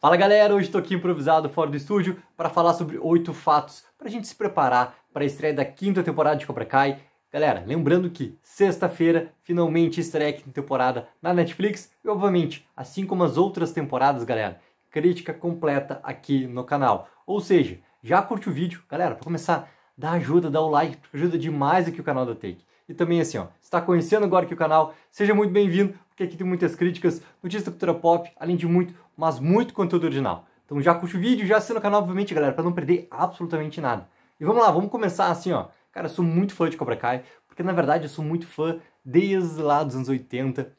Fala galera, hoje estou aqui improvisado fora do estúdio para falar sobre oito fatos para a gente se preparar para a estreia da quinta temporada de Cobra Kai. Galera, lembrando que sexta-feira finalmente estreia a quinta temporada na Netflix e obviamente, assim como as outras temporadas, galera, crítica completa aqui no canal. Ou seja, já curte o vídeo, galera, para começar, dá ajuda, dá o like, ajuda demais aqui o canal da Take. E também assim, ó, está conhecendo agora aqui o canal, seja muito bem-vindo, porque aqui tem muitas críticas, notícias da cultura pop, além de muito mas muito conteúdo original. Então já curte o vídeo, já assina o canal, obviamente, galera, para não perder absolutamente nada. E vamos lá, vamos começar assim, ó. Cara, eu sou muito fã de Cobra Kai, porque na verdade eu sou muito fã desde lá dos anos 80,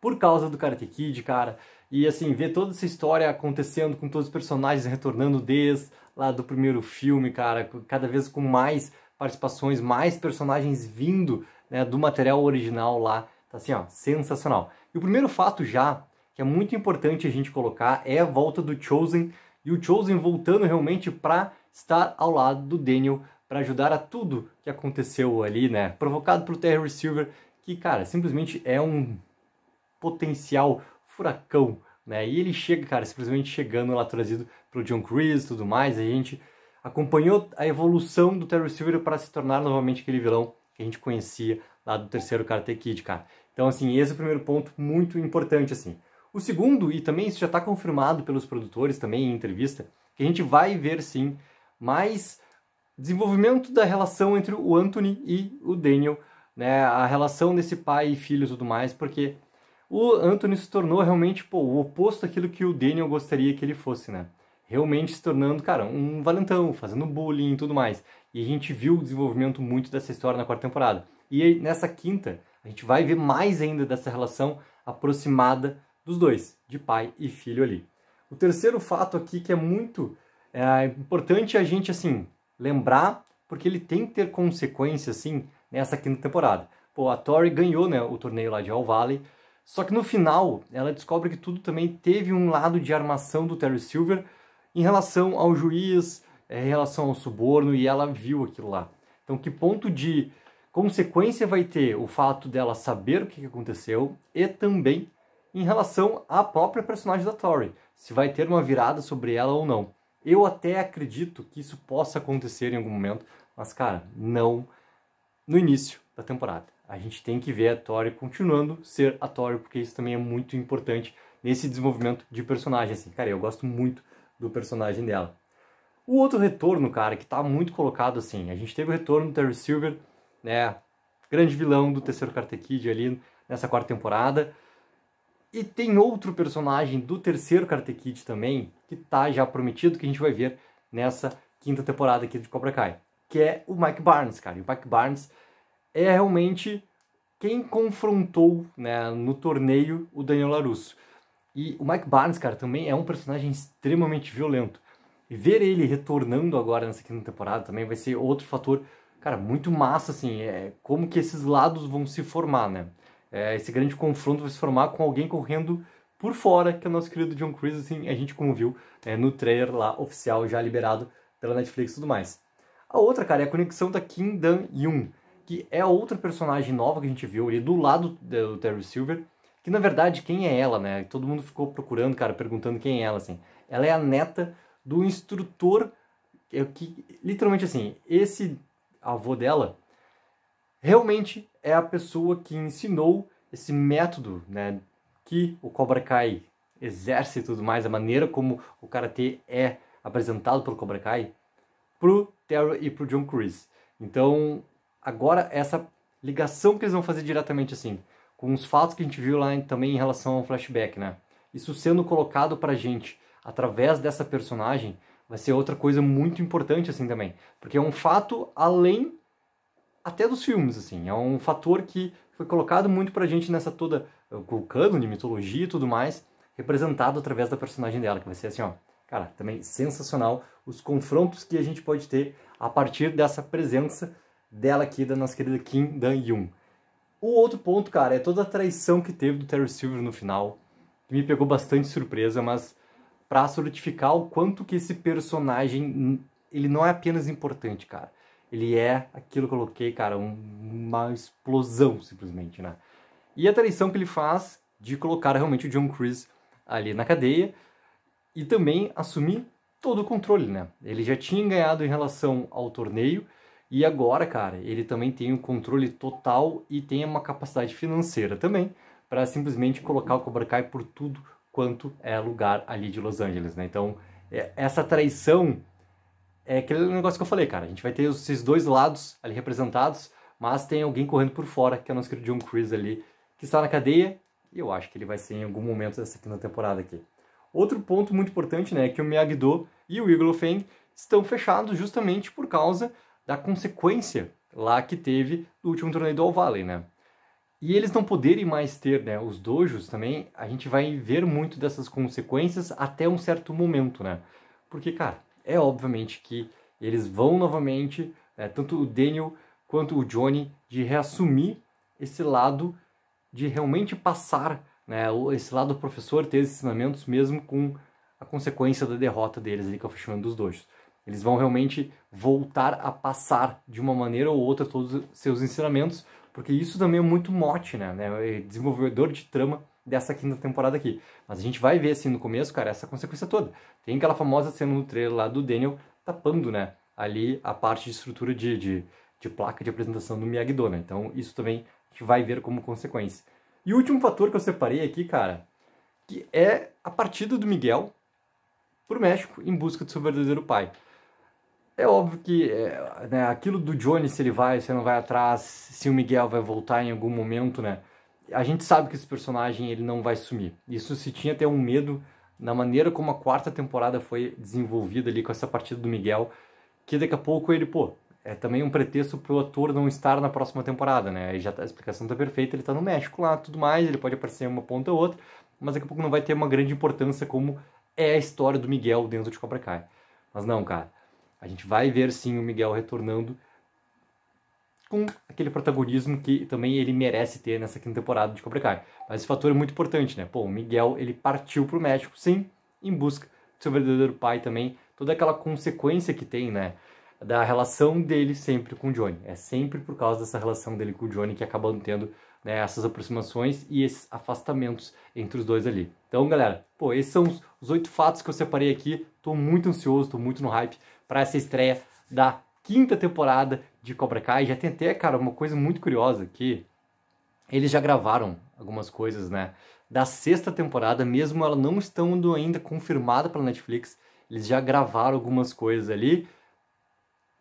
por causa do Karate Kid, cara. E assim, ver toda essa história acontecendo com todos os personagens retornando desde lá do primeiro filme, cara, cada vez com mais participações, mais personagens vindo né, do material original lá. Tá assim, ó, sensacional. E o primeiro fato já que é muito importante a gente colocar, é a volta do Chosen, e o Chosen voltando realmente para estar ao lado do Daniel, para ajudar a tudo que aconteceu ali, né? Provocado pelo Terry Silver, que, cara, simplesmente é um potencial furacão, né? E ele chega, cara, simplesmente chegando lá trazido pelo John Chris e tudo mais, a gente acompanhou a evolução do Terry Silver para se tornar novamente aquele vilão que a gente conhecia lá do terceiro Karate Kid, cara. Então, assim, esse é o primeiro ponto muito importante, assim. O segundo, e também isso já está confirmado pelos produtores também em entrevista, que a gente vai ver sim mais desenvolvimento da relação entre o Anthony e o Daniel, né? A relação desse pai e filho e tudo mais, porque o Anthony se tornou realmente pô, o oposto daquilo que o Daniel gostaria que ele fosse, né? Realmente se tornando, cara, um valentão, fazendo bullying e tudo mais. E a gente viu o desenvolvimento muito dessa história na quarta temporada. E nessa quinta, a gente vai ver mais ainda dessa relação aproximada dos dois, de pai e filho ali. O terceiro fato aqui que é muito é, importante a gente assim lembrar, porque ele tem que ter consequência assim nessa quinta temporada. Pô, a Tori ganhou né, o torneio lá de All Valley, só que no final ela descobre que tudo também teve um lado de armação do Terry Silver em relação ao juiz, é, em relação ao suborno, e ela viu aquilo lá. Então que ponto de consequência vai ter o fato dela saber o que aconteceu e também em relação à própria personagem da Tori, se vai ter uma virada sobre ela ou não. Eu até acredito que isso possa acontecer em algum momento, mas cara, não no início da temporada. A gente tem que ver a Tori continuando ser a Tori, porque isso também é muito importante nesse desenvolvimento de personagem assim. Cara, eu gosto muito do personagem dela. O outro retorno, cara, que tá muito colocado assim, a gente teve o retorno do Terry Silver, né, grande vilão do terceiro Karate Kid ali nessa quarta temporada. E tem outro personagem do terceiro Karate Kid também, que tá já prometido, que a gente vai ver nessa quinta temporada aqui de Cobra Kai, que é o Mike Barnes, cara. E o Mike Barnes é realmente quem confrontou né, no torneio o Daniel LaRusso. E o Mike Barnes, cara, também é um personagem extremamente violento. E ver ele retornando agora nessa quinta temporada também vai ser outro fator, cara, muito massa, assim, é como que esses lados vão se formar, né? é, esse grande confronto vai se formar com alguém correndo por fora, que é o nosso querido John Chris, assim, a gente como viu é, no trailer lá oficial, já liberado pela Netflix e tudo mais. A outra, cara, é a conexão da Kim Dan-yoon, que é outra personagem nova que a gente viu ali do lado do Terry Silver, que na verdade, quem é ela, né? Todo mundo ficou procurando, cara, perguntando quem é ela, assim. Ela é a neta do instrutor, é que literalmente assim, esse avô dela realmente é a pessoa que ensinou esse método, né, que o Cobra Kai exerce e tudo mais, a maneira como o karatê é apresentado pelo Cobra Kai pro Terry e pro John Cruise. Então, agora essa ligação que eles vão fazer diretamente assim, com os fatos que a gente viu lá também em relação ao flashback, né? Isso sendo colocado pra gente através dessa personagem vai ser outra coisa muito importante assim também, porque é um fato além até dos filmes, assim. É um fator que foi colocado muito pra gente nessa toda eh, o cânone, mitologia e tudo mais, representado através da personagem dela, que vai ser assim, ó. Cara, também sensacional os confrontos que a gente pode ter a partir dessa presença dela aqui, da nossa querida Kim Dan-yoon. O outro ponto, cara, é toda a traição que teve do Terry Silver no final, que me pegou bastante surpresa, mas pra solidificar o quanto que esse personagem, ele não é apenas importante, cara. Ele é aquilo que eu coloquei, cara, uma explosão, simplesmente, né? E a traição que ele faz de colocar realmente o John Chris ali na cadeia e também assumir todo o controle, né? Ele já tinha ganhado em relação ao torneio e agora, cara, ele também tem o um controle total e tem uma capacidade financeira também para simplesmente colocar o Cobra Kai por tudo quanto é lugar ali de Los Angeles, né? Então, é, essa traição é aquele negócio que eu falei, cara. A gente vai ter esses dois lados ali representados, mas tem alguém correndo por fora, que é o nosso querido John Chris ali, que está na cadeia, e eu acho que ele vai ser em algum momento dessa quinta temporada aqui. Outro ponto muito importante, né, é que o Miyagi-Do e o Eagle Fang estão fechados justamente por causa da consequência lá que teve do último torneio do All Valley, né? E eles não poderem mais ter, né, os dojos também, a gente vai ver muito dessas consequências até um certo momento, né? Porque, cara, é obviamente que eles vão novamente, é, tanto o Daniel quanto o Johnny, de reassumir esse lado de realmente passar, né, esse lado do professor ter esses ensinamentos mesmo com a consequência da derrota deles ali, que é o fechamento dos dojos. Eles vão realmente voltar a passar de uma maneira ou outra todos os seus ensinamentos, porque isso também é muito mote, né? né é desenvolvedor de trama dessa quinta temporada aqui. Mas a gente vai ver, assim, no começo, cara, essa consequência toda. Tem aquela famosa cena no trailer lá do Daniel tapando, né, ali a parte de estrutura de, de, de placa de apresentação do miyagi né? Então, isso também a gente vai ver como consequência. E o último fator que eu separei aqui, cara, que é a partida do Miguel pro México em busca do seu verdadeiro pai. É óbvio que é, né, aquilo do Johnny, se ele vai, se ele não vai atrás, se o Miguel vai voltar em algum momento, né? a gente sabe que esse personagem ele não vai sumir. Isso se tinha até um medo na maneira como a quarta temporada foi desenvolvida ali com essa partida do Miguel, que daqui a pouco ele, pô, é também um pretexto pro ator não estar na próxima temporada, né? Aí já tá, a explicação tá perfeita, ele tá no México lá, tudo mais, ele pode aparecer uma ponta ou outra, mas daqui a pouco não vai ter uma grande importância como é a história do Miguel dentro de Cobra Kai. Mas não, cara, a gente vai ver sim o Miguel retornando com aquele protagonismo que também ele merece ter nessa quinta temporada de Cobra Kai. Mas esse fator é muito importante, né? Pô, o Miguel, ele partiu pro México, sim, em busca do seu verdadeiro pai também. Toda aquela consequência que tem, né? Da relação dele sempre com o Johnny. É sempre por causa dessa relação dele com o Johnny que acabam tendo né, essas aproximações e esses afastamentos entre os dois ali. Então, galera, pô, esses são os oito fatos que eu separei aqui. Tô muito ansioso, tô muito no hype para essa estreia da quinta temporada de Cobra Kai. Já tem até, cara, uma coisa muito curiosa que eles já gravaram algumas coisas, né? Da sexta temporada, mesmo ela não estando ainda confirmada pela Netflix, eles já gravaram algumas coisas ali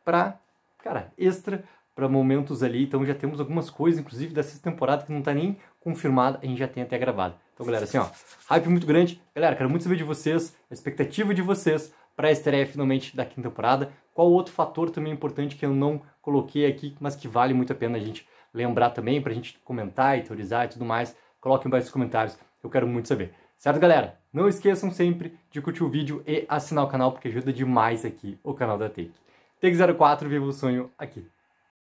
para, cara, extra para momentos ali. Então já temos algumas coisas, inclusive da sexta temporada que não tá nem confirmada, a gente já tem até gravado. Então, galera, assim, ó, hype muito grande. Galera, quero muito saber de vocês, a expectativa de vocês para a estreia finalmente da quinta temporada. Qual outro fator também importante que eu não coloquei aqui, mas que vale muito a pena a gente lembrar também, para a gente comentar e teorizar e tudo mais? Coloquem embaixo nos comentários, eu quero muito saber. Certo, galera? Não esqueçam sempre de curtir o vídeo e assinar o canal, porque ajuda demais aqui o canal da Take. Take04, viva o sonho aqui.